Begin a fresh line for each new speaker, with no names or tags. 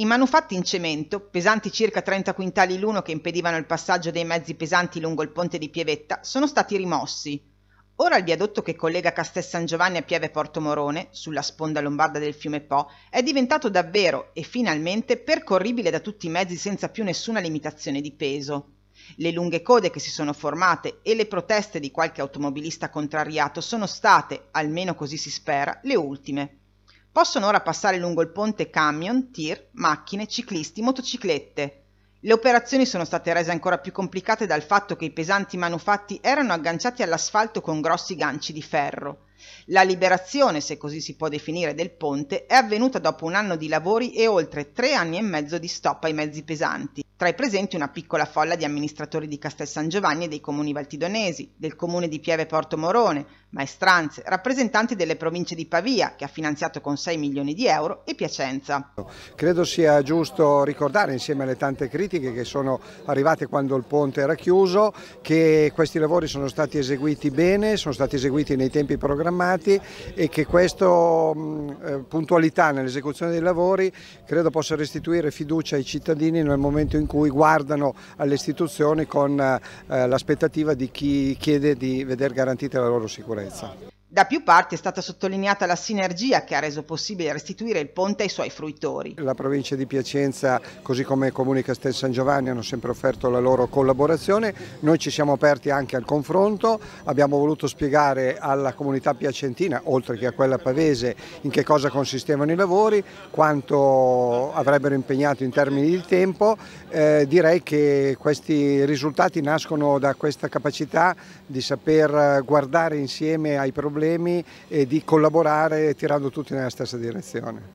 I manufatti in cemento, pesanti circa 30 quintali l'uno che impedivano il passaggio dei mezzi pesanti lungo il ponte di Pievetta, sono stati rimossi. Ora il viadotto che collega Castel San Giovanni a Pieve Porto Morone, sulla sponda lombarda del fiume Po, è diventato davvero e finalmente percorribile da tutti i mezzi senza più nessuna limitazione di peso. Le lunghe code che si sono formate e le proteste di qualche automobilista contrariato sono state, almeno così si spera, le ultime. Possono ora passare lungo il ponte camion, tir, macchine, ciclisti, motociclette. Le operazioni sono state rese ancora più complicate dal fatto che i pesanti manufatti erano agganciati all'asfalto con grossi ganci di ferro. La liberazione, se così si può definire, del ponte è avvenuta dopo un anno di lavori e oltre tre anni e mezzo di stop ai mezzi pesanti tra i presenti una piccola folla di amministratori di Castel San Giovanni e dei comuni valtidonesi, del comune di Pieve Porto Morone, maestranze, rappresentanti delle province di Pavia, che ha finanziato con 6 milioni di euro, e Piacenza.
Credo sia giusto ricordare, insieme alle tante critiche che sono arrivate quando il ponte era chiuso, che questi lavori sono stati eseguiti bene, sono stati eseguiti nei tempi programmati e che questa eh, puntualità nell'esecuzione dei lavori credo possa restituire fiducia ai cittadini nel momento in cui cui guardano alle istituzioni con eh, l'aspettativa di chi chiede di vedere garantita la loro sicurezza.
Da più parti
è stata sottolineata la sinergia che ha reso possibile restituire il ponte ai suoi fruitori. La provincia di Piacenza, così come Comune Castel San Giovanni, hanno sempre offerto la loro collaborazione. Noi ci siamo aperti anche al confronto, abbiamo voluto spiegare alla comunità piacentina, oltre che a quella pavese, in che cosa consistevano i lavori, quanto avrebbero impegnato in termini di tempo. Eh, direi che questi risultati nascono da questa capacità di saper guardare insieme ai problemi problemi e di collaborare tirando tutti nella stessa direzione.